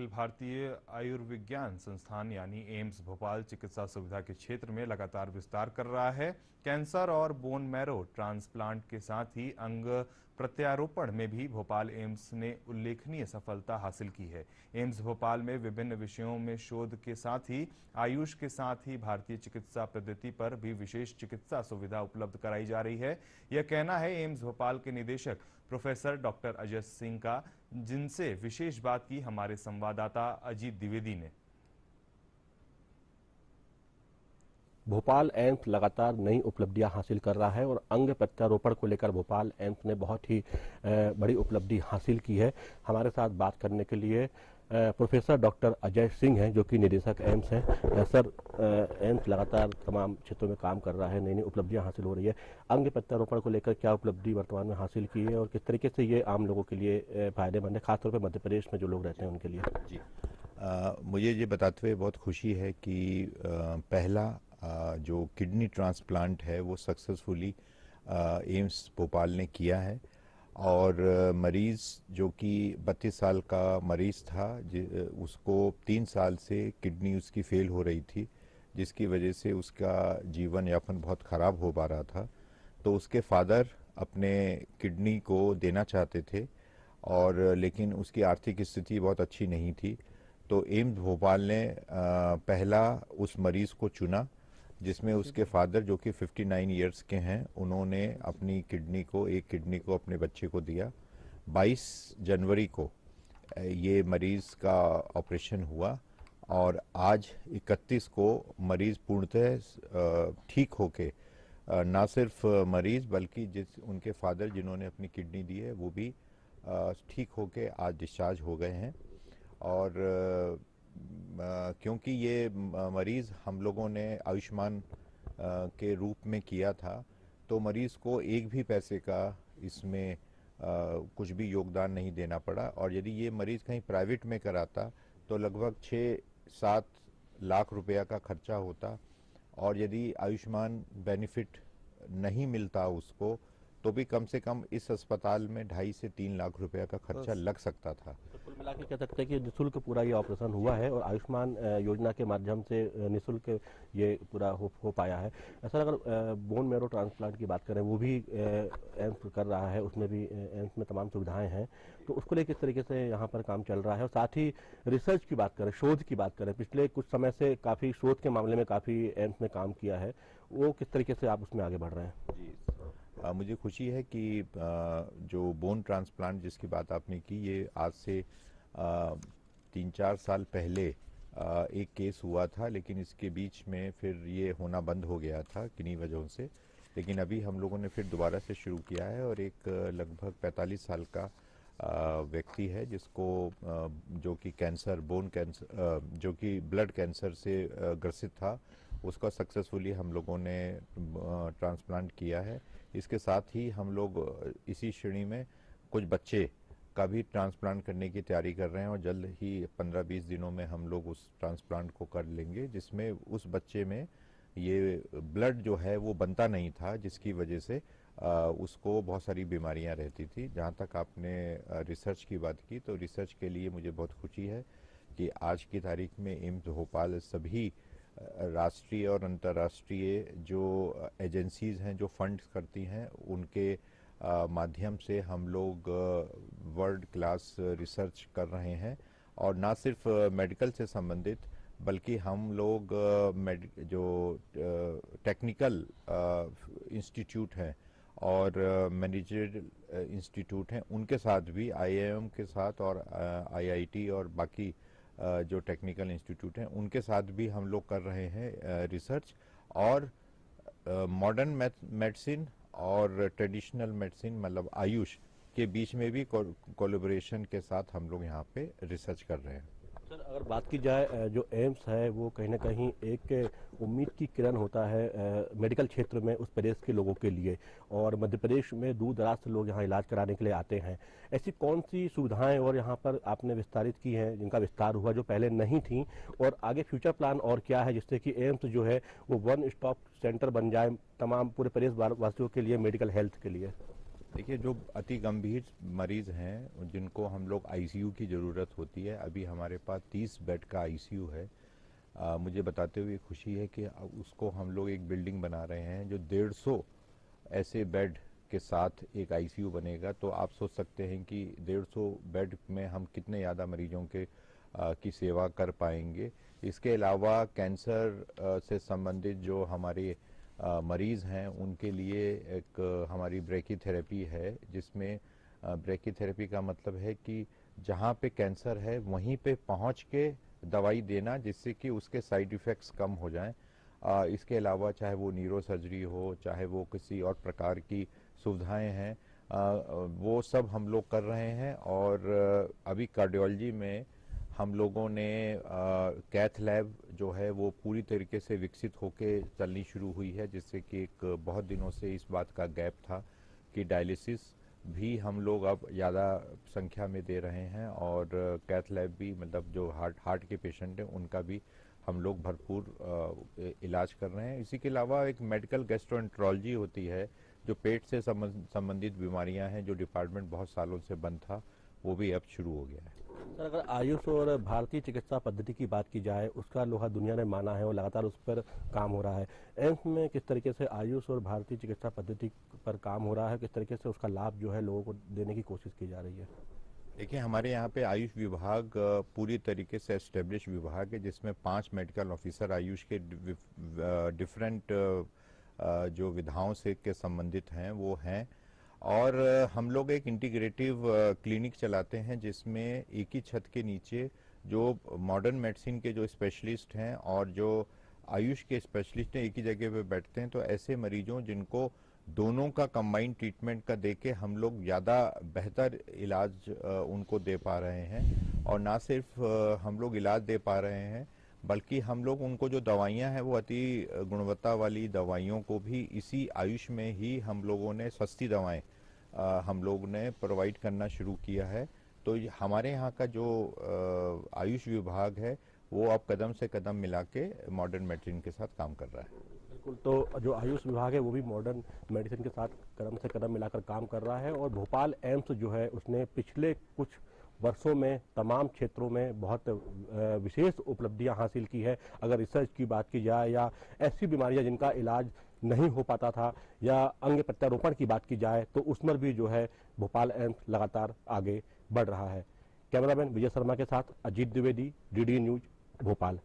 अखिल भारतीय आयुर्विज्ञान संस्थान यानी एम्स भोपाल चिकित्सा सुविधा के क्षेत्र में लगातार विस्तार कर रहा है कैंसर और बोन मैरो ट्रांसप्लांट के साथ ही अंग प्रत्यारोपण में भी भोपाल एम्स ने उल्लेखनीय सफलता हासिल की है एम्स भोपाल में विभिन्न विषयों में शोध के साथ ही आयुष के साथ ही भारतीय चिकित्सा पद्धति पर भी विशेष चिकित्सा सुविधा उपलब्ध कराई जा रही है यह कहना है एम्स भोपाल के निदेशक प्रोफेसर डॉक्टर अजय सिंह का जिनसे विशेष बात की हमारे संवाददाता अजीत द्विवेदी ने भोपाल एम्स लगातार नई उपलब्धियां हासिल कर रहा है और अंग प्रत्यारोपण को लेकर भोपाल एम्स ने बहुत ही बड़ी उपलब्धि हासिल की है हमारे साथ बात करने के लिए प्रोफेसर डॉक्टर अजय सिंह हैं जो कि निदेशक एम्स हैं सर एम्स लगातार तमाम क्षेत्रों में काम कर रहा है नई नई उपलब्धियां हासिल हो रही है अंग प्रत्यारोपण को लेकर क्या उपलब्धि वर्तमान में हासिल की है और किस तरीके से ये आम लोगों के लिए फायदेमंद है खासतौर पर मध्य प्रदेश में जो लोग रहते हैं उनके लिए जी आ, मुझे ये बताते हुए बहुत खुशी है कि आ, पहला आ, जो किडनी ट्रांसप्लांट है वो सक्सेसफुली एम्स भोपाल ने किया है और मरीज़ जो कि 32 साल का मरीज़ था उसको तीन साल से किडनी उसकी फेल हो रही थी जिसकी वजह से उसका जीवन यापन बहुत ख़राब हो पा रहा था तो उसके फादर अपने किडनी को देना चाहते थे और लेकिन उसकी आर्थिक स्थिति बहुत अच्छी नहीं थी तो एम्स भोपाल ने पहला उस मरीज़ को चुना जिसमें उसके फादर जो कि 59 ईयर्स के हैं उन्होंने अपनी किडनी को एक किडनी को अपने बच्चे को दिया 22 जनवरी को ये मरीज़ का ऑपरेशन हुआ और आज 31 को मरीज़ पूर्णतः ठीक होके ना सिर्फ मरीज़ बल्कि जिस उनके फादर जिन्होंने अपनी किडनी दी है वो भी ठीक होके आज डिस्चार्ज हो गए हैं और क्योंकि ये मरीज़ हम लोगों ने आयुष्मान के रूप में किया था तो मरीज़ को एक भी पैसे का इसमें कुछ भी योगदान नहीं देना पड़ा और यदि ये मरीज़ कहीं प्राइवेट में कराता तो लगभग छः सात लाख रुपया का खर्चा होता और यदि आयुष्मान बेनिफिट नहीं मिलता उसको तो भी कम से कम इस अस्पताल में ढाई से तीन लाख रुपया का खर्चा लग सकता था तो कह सकते हैं कि निःशुल्क पूरा ये ऑपरेशन हुआ है और आयुष्मान योजना के माध्यम से निःशुल्क ये पूरा हो, हो पाया है सर अगर बोन मेरो ट्रांसप्लांट की बात करें वो भी एम्स कर रहा है उसमें भी एम्स में तमाम सुविधाएं हैं तो उसको लेकर किस तरीके से यहाँ पर काम चल रहा है और साथ ही रिसर्च की बात करें शोध की बात करें पिछले कुछ समय से काफ़ी शोध के मामले में काफ़ी एम्स ने काम किया है वो किस तरीके से आप उसमें आगे बढ़ रहे हैं जी आ, मुझे खुशी है कि आ, जो बोन ट्रांसप्लांट जिसकी बात आपने की ये आज से आ, तीन चार साल पहले आ, एक केस हुआ था लेकिन इसके बीच में फिर ये होना बंद हो गया था किन्हीं वजहों से लेकिन अभी हम लोगों ने फिर दोबारा से शुरू किया है और एक लगभग 45 साल का व्यक्ति है जिसको जो कि कैंसर बोन कैंसर जो कि ब्लड कैंसर से ग्रसित था उसका सक्सेसफुली हम लोगों ने ट्रांसप्लांट किया है इसके साथ ही हम लोग इसी श्रेणी में कुछ बच्चे का भी ट्रांसप्लांट करने की तैयारी कर रहे हैं और जल्द ही 15-20 दिनों में हम लोग उस ट्रांसप्लांट को कर लेंगे जिसमें उस बच्चे में ये ब्लड जो है वो बनता नहीं था जिसकी वजह से आ, उसको बहुत सारी बीमारियां रहती थी जहां तक आपने रिसर्च की बात की तो रिसर्च के लिए मुझे बहुत खुशी है कि आज की तारीख में एम्स भोपाल सभी राष्ट्रीय और अंतर्राष्ट्रीय जो एजेंसीज़ हैं जो फंड्स करती हैं उनके माध्यम से हम लोग वर्ल्ड क्लास रिसर्च कर रहे हैं और ना सिर्फ मेडिकल से संबंधित बल्कि हम लोग जो टेक्निकल इंस्टीट्यूट हैं और मैनेजर इंस्टीट्यूट हैं उनके साथ भी आईआईएम के साथ और आईआईटी और बाकी जो टेक्निकल इंस्टीट्यूट हैं उनके साथ भी हम लोग कर रहे हैं रिसर्च और मॉडर्न मेडिसिन और ट्रेडिशनल मेडिसिन मतलब आयुष के बीच में भी कोलोब्रेशन के साथ हम लोग यहाँ पे रिसर्च कर रहे हैं अगर बात की जाए जो एम्स है वो कहीं ना कहीं एक उम्मीद की किरण होता है मेडिकल क्षेत्र में उस प्रदेश के लोगों के लिए और मध्य प्रदेश में दूर दराज से लोग यहाँ इलाज कराने के लिए आते हैं ऐसी कौन सी सुविधाएं और यहाँ पर आपने विस्तारित की हैं जिनका विस्तार हुआ जो पहले नहीं थी और आगे फ्यूचर प्लान और क्या है जिससे कि एम्स जो है वो वन स्टॉप सेंटर बन जाए तमाम पूरे प्रदेश वासियों के लिए मेडिकल हेल्थ के लिए देखिए जो अति गंभीर मरीज़ हैं जिनको हम लोग आईसीयू की ज़रूरत होती है अभी हमारे पास तीस बेड का आईसीयू है आ, मुझे बताते हुए खुशी है कि उसको हम लोग एक बिल्डिंग बना रहे हैं जो डेढ़ सौ ऐसे बेड के साथ एक आईसीयू बनेगा तो आप सोच सकते हैं कि डेढ़ सौ बेड में हम कितने ज़्यादा मरीजों के आ, की सेवा कर पाएंगे इसके अलावा कैंसर आ, से संबंधित जो हमारे मरीज़ हैं उनके लिए एक हमारी ब्रेकी थेरेपी है जिसमें ब्रेकी थेरेपी का मतलब है कि जहाँ पे कैंसर है वहीं पे पहुँच के दवाई देना जिससे कि उसके साइड इफ़ेक्ट्स कम हो जाएं इसके अलावा चाहे वो न्यूरो सर्जरी हो चाहे वो किसी और प्रकार की सुविधाएं हैं वो सब हम लोग कर रहे हैं और अभी कार्डियोलॉजी में हम लोगों ने कैथ लैब जो है वो पूरी तरीके से विकसित होके चलनी शुरू हुई है जिससे कि एक बहुत दिनों से इस बात का गैप था कि डायलिसिस भी हम लोग अब ज़्यादा संख्या में दे रहे हैं और कैथ लैब भी मतलब जो हार्ट हार्ट के पेशेंट हैं उनका भी हम लोग भरपूर इलाज कर रहे हैं इसी के अलावा एक मेडिकल गेस्ट्रोन्ट्रोलॉजी होती है जो पेट से संबंधित बीमारियां हैं जो डिपार्टमेंट बहुत सालों से बंद था वो भी अब शुरू हो गया है सर अगर आयुष और भारतीय चिकित्सा पद्धति की बात की जाए उसका लोहा दुनिया ने माना है और लगातार उस पर काम हो रहा है एम्स में किस तरीके से आयुष और भारतीय चिकित्सा पद्धति पर काम हो रहा है किस तरीके से उसका लाभ जो है लोगों को देने की कोशिश की जा रही है देखिए हमारे यहाँ पे आयुष विभाग पूरी तरीके से एस्टेब्लिश विभाग है जिसमें पांच मेडिकल ऑफिसर आयुष के डिफरेंट जो विधाओं से के संबंधित हैं वो हैं और हम लोग एक इंटीग्रेटिव क्लिनिक चलाते हैं जिसमें एक ही छत के नीचे जो मॉडर्न मेडिसिन के जो स्पेशलिस्ट हैं और जो आयुष के स्पेशलिस्ट हैं एक ही जगह पे बैठते हैं तो ऐसे मरीजों जिनको दोनों का कंबाइंड ट्रीटमेंट का दे के हम लोग ज़्यादा बेहतर इलाज उनको दे पा रहे हैं और ना सिर्फ हम लोग इलाज दे पा रहे हैं बल्कि हम लोग उनको जो दवाइयां हैं वो अति गुणवत्ता वाली दवाइयों को भी इसी आयुष में ही हम लोगों ने सस्ती दवाएं हम लोग ने प्रोवाइड करना शुरू किया है तो हमारे यहाँ का जो आयुष विभाग है वो अब कदम से कदम मिला के मॉडर्न मेडिसिन के साथ काम कर रहा है बिल्कुल तो जो आयुष विभाग है वो भी मॉडर्न मेडिसिन के साथ कदम से कदम मिलाकर काम कर रहा है और भोपाल एम्स जो है उसने पिछले कुछ वर्षों में तमाम क्षेत्रों में बहुत विशेष उपलब्धियां हासिल की है अगर रिसर्च की बात की जाए या ऐसी बीमारियां जिनका इलाज नहीं हो पाता था या अंग प्रत्यारोपण की बात की जाए तो उसमें भी जो है भोपाल एम्स लगातार आगे बढ़ रहा है कैमरामैन विजय शर्मा के साथ अजीत द्विवेदी डी न्यूज भोपाल